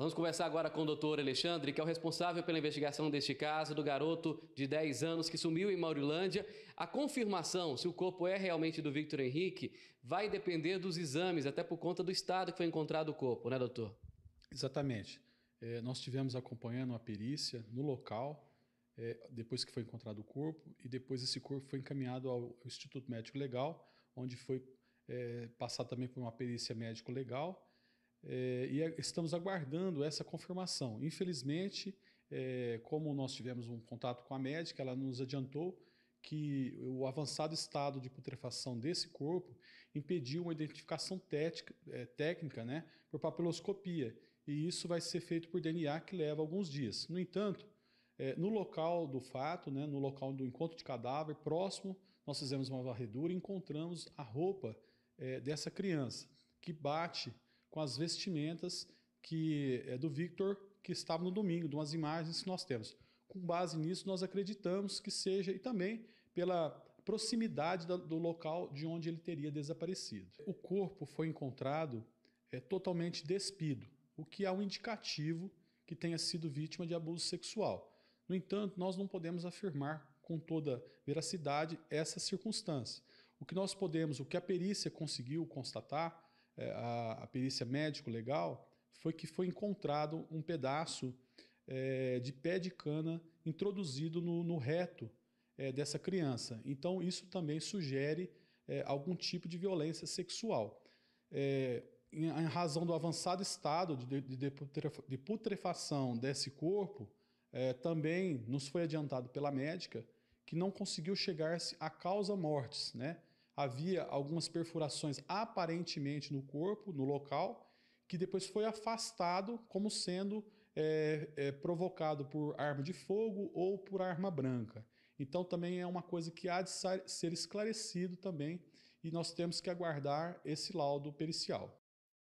Vamos conversar agora com o doutor Alexandre, que é o responsável pela investigação deste caso do garoto de 10 anos que sumiu em Maurilândia. A confirmação se o corpo é realmente do Victor Henrique vai depender dos exames, até por conta do estado que foi encontrado o corpo, né, doutor? Exatamente. É, nós tivemos acompanhando a perícia no local, é, depois que foi encontrado o corpo, e depois esse corpo foi encaminhado ao Instituto Médico Legal, onde foi é, passado também por uma perícia médico legal é, e estamos aguardando essa confirmação. Infelizmente, é, como nós tivemos um contato com a médica, ela nos adiantou que o avançado estado de putrefação desse corpo impediu uma identificação tética, é, técnica né, por papiloscopia, e isso vai ser feito por DNA, que leva alguns dias. No entanto, no local do fato, né, no local do encontro de cadáver, próximo, nós fizemos uma varredura e encontramos a roupa dessa criança, que bate com as vestimentas que é do Victor, que estava no domingo, de umas imagens que nós temos. Com base nisso, nós acreditamos que seja, e também pela proximidade do local de onde ele teria desaparecido. O corpo foi encontrado é, totalmente despido, o que é um indicativo que tenha sido vítima de abuso sexual. No entanto, nós não podemos afirmar com toda veracidade essa circunstância. O que nós podemos, o que a perícia conseguiu constatar, é, a, a perícia médico-legal, foi que foi encontrado um pedaço é, de pé de cana introduzido no, no reto é, dessa criança. Então, isso também sugere é, algum tipo de violência sexual. É, em, em, razão do avançado estado de, de, de putrefação desse corpo, é, também nos foi adiantado pela médica que não conseguiu chegar-se à causa mortes, né? havia algumas perfurações aparentemente no corpo, no local, que depois foi afastado como sendo é, é, provocado por arma de fogo ou por arma branca. Então também é uma coisa que há de ser esclarecido também e nós temos que aguardar esse laudo pericial.